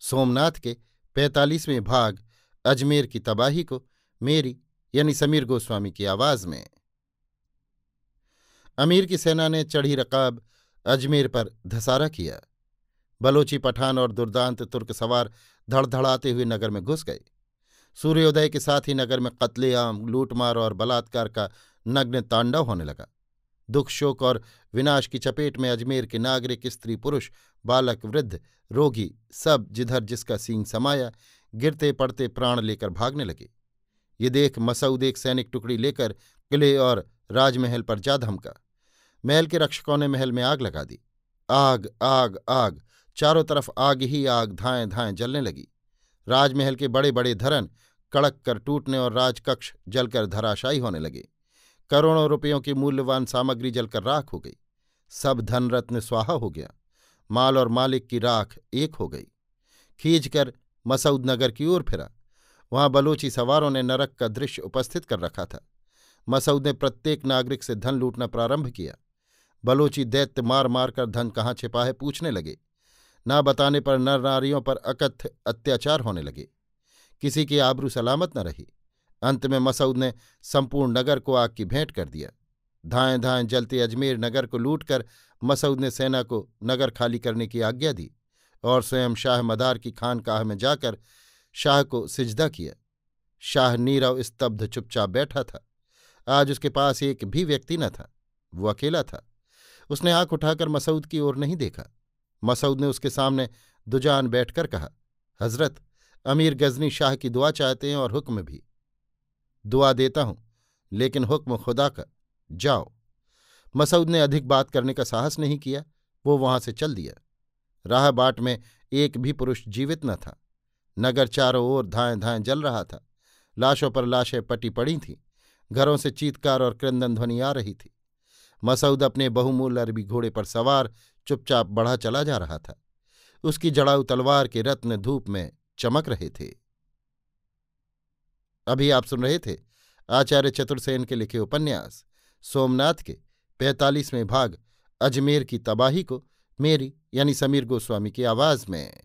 सोमनाथ के पैंतालीसवें भाग अजमेर की तबाही को मेरी यानी समीर गोस्वामी की आवाज में अमीर की सेना ने चढ़ी रकाब अजमेर पर धसारा किया बलोची पठान और दुर्दांत तुर्क सवार धड़धड़ाते हुए नगर में घुस गए सूर्योदय के साथ ही नगर में कत्लेआम लूटमार और बलात्कार का नग्न तांडव होने लगा दुख शोक और विनाश की चपेट में अजमेर के नागरिक स्त्री पुरुष बालक वृद्ध रोगी सब जिधर जिसका सींग समाया गिरते पड़ते प्राण लेकर भागने लगे ये देख मसऊद एक सैनिक टुकड़ी लेकर किले और राजमहल पर जा धमका महल के रक्षकों ने महल में आग लगा दी आग आग आग चारों तरफ आग ही आग धाएं धाएं जलने लगी राजमहल के बड़े बड़े धरन कड़क कर टूटने और राजकक्ष जलकर धराशायी होने लगे करोड़ों रुपयों की मूल्यवान सामग्री जलकर राख हो गई सब धन रत्न स्वाहा हो गया माल और मालिक की राख एक हो गई खींचकर मसऊद नगर की ओर फिरा वहां बलोची सवारों ने नरक का दृश्य उपस्थित कर रखा था मसऊद ने प्रत्येक नागरिक से धन लूटना प्रारंभ किया बलोची दैत्य मार मार कर धन कहाँ छिपा है पूछने लगे ना बताने पर नर नारियों पर अकथ अत्याचार होने लगे किसी की आबरू सलामत न रही अंत में मसऊद ने संपूर्ण नगर को आग की भेंट कर दिया धाएं धाएं जलते अजमेर नगर को लूटकर मसऊद ने सेना को नगर खाली करने की आज्ञा दी और स्वयं शाह मदार की खानकाह में जाकर शाह को सिजदा किया शाह नीरव स्तब्ध चुपचाप बैठा था आज उसके पास एक भी व्यक्ति न था वो अकेला था उसने आंख उठाकर मसऊद की ओर नहीं देखा मसऊद ने उसके सामने दुजान बैठकर कहा हजरत अमीर गजनी शाह की दुआ चाहते हैं और हुक्म भी दुआ देता हूं लेकिन हुक्म खुदा का जाओ मसऊद ने अधिक बात करने का साहस नहीं किया वो वहां से चल दिया राह बाट में एक भी पुरुष जीवित न था नगर चारों ओर धाएं धाएं जल रहा था लाशों पर लाशें पटी पड़ी थीं घरों से चीतकार और क्रंदन ध्वनि आ रही थी मसऊद अपने बहुमूल्य अरबी घोड़े पर सवार चुपचाप बढ़ा चला जा रहा था उसकी जड़ाऊ तलवार के रत्न धूप में चमक रहे थे अभी आप सुन रहे थे आचार्य चतुर्सेन के लिखे उपन्यास सोमनाथ के पैंतालीसवें भाग अजमेर की तबाही को मेरी यानी समीर गोस्वामी की आवाज में